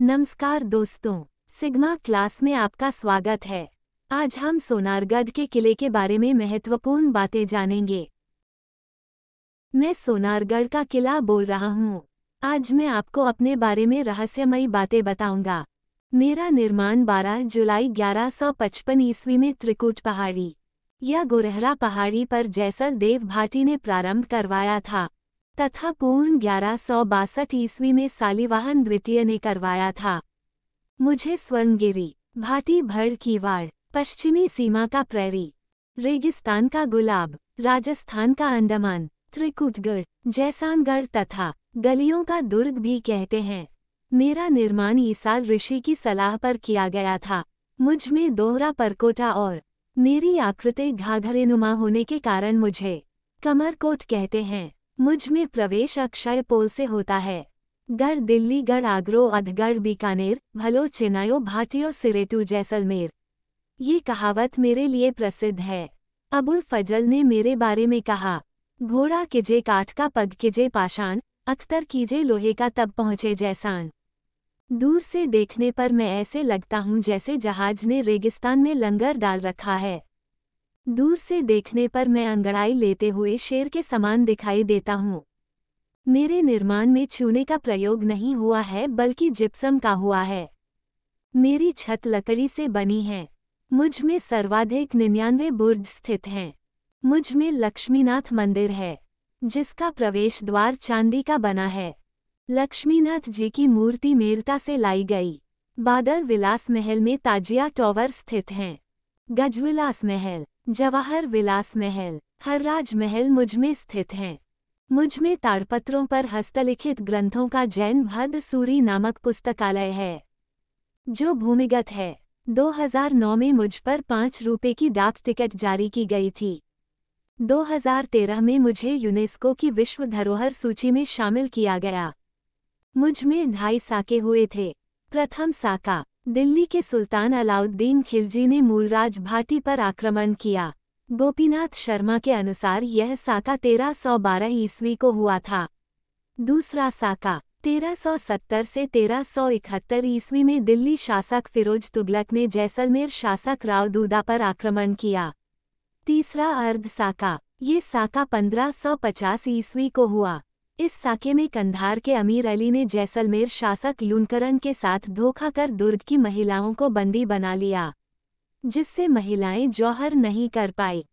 नमस्कार दोस्तों sigma class में आपका स्वागत है आज हम सोनारगढ़ के किले के बारे में महत्वपूर्ण बातें जानेंगे मैं सोनारगढ़ का किला बोल रहा हूँ आज मैं आपको अपने बारे में रहस्यमयी बातें बताऊंगा मेरा निर्माण 12 जुलाई 1155 ईस्वी में त्रिकूट पहाड़ी या गोरहरा पहाड़ी पर जैसल देव भाटी ने प्रारंभ करवाया था तथा पूर्ण ग्यारह सौ बासठ ईस्वी में सालिवाहन द्वितीय ने करवाया था मुझे स्वर्णगिरी भाटी भड़ की वाड़ पश्चिमी सीमा का प्रेरी रेगिस्तान का गुलाब राजस्थान का अंडमान त्रिकुटगढ़ जैसानगढ़ तथा गलियों का दुर्ग भी कहते हैं मेरा निर्माण ईसाल ऋषि की सलाह पर किया गया था मुझ में दोहरा परकोटा और मेरी आकृति घाघरेनुमा होने के कारण मुझे कमरकोट कहते हैं मुझ में प्रवेश अक्षय पोल से होता है गढ़ दिल्ली गढ़ आगरो अधगढ़ बीकानेर भलो चेनायो भाटियो सिरेटू जैसलमेर ये कहावत मेरे लिए प्रसिद्ध है अबुल फजल ने मेरे बारे में कहा घोड़ा किजे काठ का पग किजे पाषाण अख्तर कीजे लोहे का तब पहुँचे जैसान दूर से देखने पर मैं ऐसे लगता हूँ जैसे जहाज ने रेगिस्तान में लंगर डाल रखा है दूर से देखने पर मैं अंगड़ाई लेते हुए शेर के समान दिखाई देता हूँ मेरे निर्माण में चूने का प्रयोग नहीं हुआ है बल्कि जिप्सम का हुआ है मेरी छत लकड़ी से बनी है मुझ में सर्वाधिक निन्यानवे बुर्ज स्थित हैं मुझ में लक्ष्मीनाथ मंदिर है जिसका प्रवेश द्वार चांदी का बना है लक्ष्मीनाथ जी की मूर्ति मेरता से लाई गई बादल विलास महल में ताजिया टॉवर स्थित हैं गजविलास महल जवाहर विलास महल हरराज महल मुझ में स्थित हैं मुझ में ताड़पत्रों पर हस्तलिखित ग्रंथों का जैन भद्र सूरी नामक पुस्तकालय है जो भूमिगत है 2009 में मुझ पर पाँच रुपये की डाक टिकट जारी की गई थी 2013 में मुझे यूनेस्को की विश्व धरोहर सूची में शामिल किया गया मुझ में ढाई साके हुए थे प्रथम साका दिल्ली के सुल्तान अलाउद्दीन खिलजी ने मूलराज भाटी पर आक्रमण किया गोपीनाथ शर्मा के अनुसार यह साका 1312 ईस्वी को हुआ था दूसरा साका 1370 से 1371 ईस्वी में दिल्ली शासक फिरोज तुगलक ने जैसलमेर शासक राव दूदा पर आक्रमण किया तीसरा अर्ध साका ये साका 1550 ईस्वी को हुआ इस साके में कंधार के अमीर अली ने जैसलमेर शासक लुनकरन के साथ धोखा कर दुर्ग की महिलाओं को बंदी बना लिया जिससे महिलाएं जौहर नहीं कर पाई